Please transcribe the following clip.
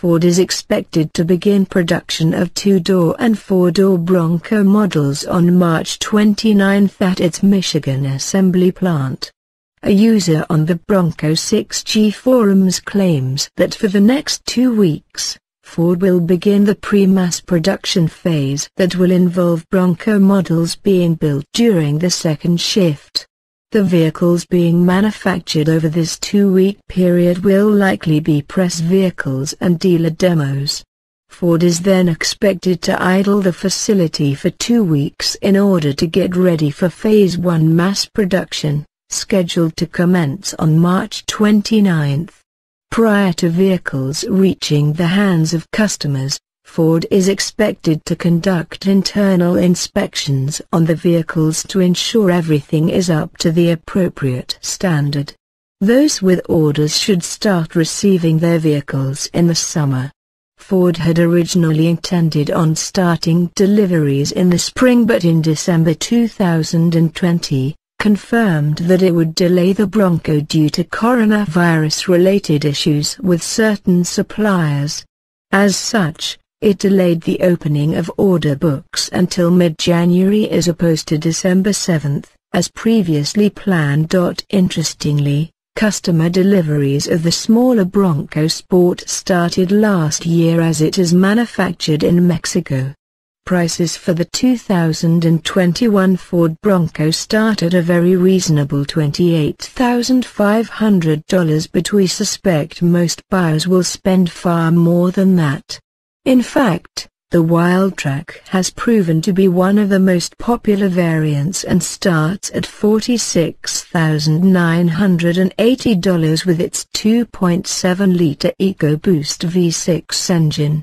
Ford is expected to begin production of two-door and four-door Bronco models on March 29 at its Michigan assembly plant. A user on the Bronco 6G forums claims that for the next two weeks, Ford will begin the pre-mass production phase that will involve Bronco models being built during the second shift. The vehicles being manufactured over this two-week period will likely be press vehicles and dealer demos. Ford is then expected to idle the facility for two weeks in order to get ready for Phase 1 mass production, scheduled to commence on March 29. Prior to vehicles reaching the hands of customers, Ford is expected to conduct internal inspections on the vehicles to ensure everything is up to the appropriate standard. Those with orders should start receiving their vehicles in the summer. Ford had originally intended on starting deliveries in the spring but in December 2020, confirmed that it would delay the Bronco due to coronavirus-related issues with certain suppliers. As such, it delayed the opening of order books until mid-January as opposed to December 7, as previously planned. Interestingly, customer deliveries of the smaller Bronco Sport started last year as it is manufactured in Mexico. Prices for the 2021 Ford Bronco start at a very reasonable $28,500 but we suspect most buyers will spend far more than that. In fact, the wild track has proven to be one of the most popular variants and starts at $46,980 with its 2.7-liter EcoBoost V6 engine.